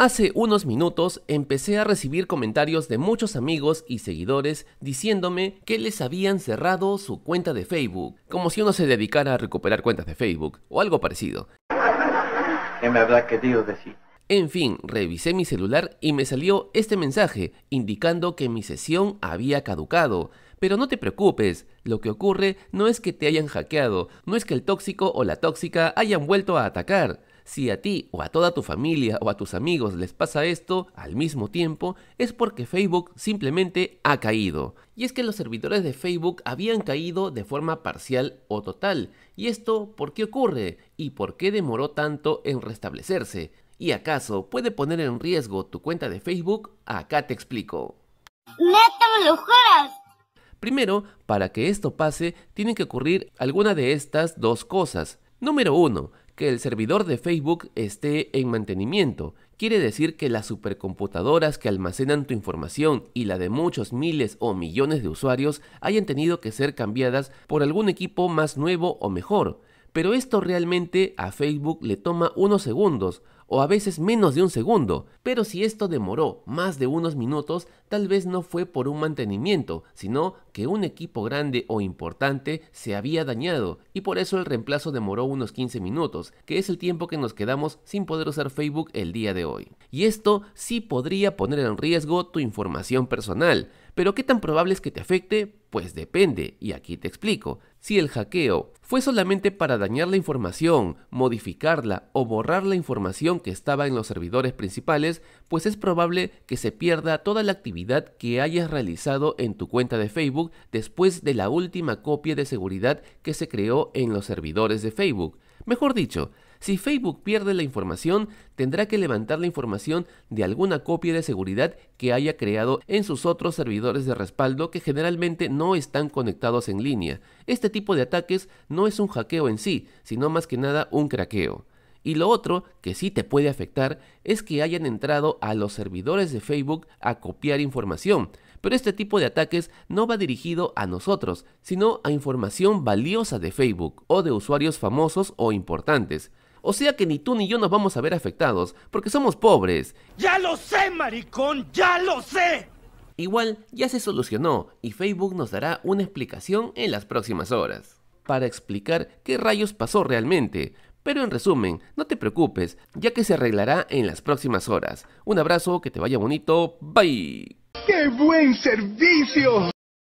Hace unos minutos empecé a recibir comentarios de muchos amigos y seguidores diciéndome que les habían cerrado su cuenta de Facebook, como si uno se dedicara a recuperar cuentas de Facebook o algo parecido. me querido decir? En fin, revisé mi celular y me salió este mensaje indicando que mi sesión había caducado. Pero no te preocupes, lo que ocurre no es que te hayan hackeado, no es que el tóxico o la tóxica hayan vuelto a atacar si a ti o a toda tu familia o a tus amigos les pasa esto al mismo tiempo, es porque Facebook simplemente ha caído. Y es que los servidores de Facebook habían caído de forma parcial o total. ¿Y esto por qué ocurre? ¿Y por qué demoró tanto en restablecerse? ¿Y acaso puede poner en riesgo tu cuenta de Facebook? Acá te explico. ¡No me lo juras! Primero, para que esto pase, tiene que ocurrir alguna de estas dos cosas. Número 1 que el servidor de Facebook esté en mantenimiento. Quiere decir que las supercomputadoras que almacenan tu información y la de muchos miles o millones de usuarios hayan tenido que ser cambiadas por algún equipo más nuevo o mejor. Pero esto realmente a Facebook le toma unos segundos, o a veces menos de un segundo, pero si esto demoró más de unos minutos, tal vez no fue por un mantenimiento, sino que un equipo grande o importante se había dañado y por eso el reemplazo demoró unos 15 minutos, que es el tiempo que nos quedamos sin poder usar Facebook el día de hoy. Y esto sí podría poner en riesgo tu información personal, pero ¿qué tan probable es que te afecte? Pues depende, y aquí te explico. Si el hackeo fue solamente para dañar la información, modificarla o borrar la información que estaba en los servidores principales, pues es probable que se pierda toda la actividad que hayas realizado en tu cuenta de Facebook después de la última copia de seguridad que se creó en los servidores de Facebook. Mejor dicho, si Facebook pierde la información, tendrá que levantar la información de alguna copia de seguridad que haya creado en sus otros servidores de respaldo que generalmente no están conectados en línea. Este tipo de ataques no es un hackeo en sí, sino más que nada un craqueo. Y lo otro que sí te puede afectar es que hayan entrado a los servidores de Facebook a copiar información. Pero este tipo de ataques no va dirigido a nosotros, sino a información valiosa de Facebook o de usuarios famosos o importantes. O sea que ni tú ni yo nos vamos a ver afectados, porque somos pobres. Ya lo sé, maricón, ya lo sé. Igual ya se solucionó y Facebook nos dará una explicación en las próximas horas. Para explicar qué rayos pasó realmente, pero en resumen, no te preocupes, ya que se arreglará en las próximas horas. Un abrazo, que te vaya bonito, bye. ¡Qué buen servicio!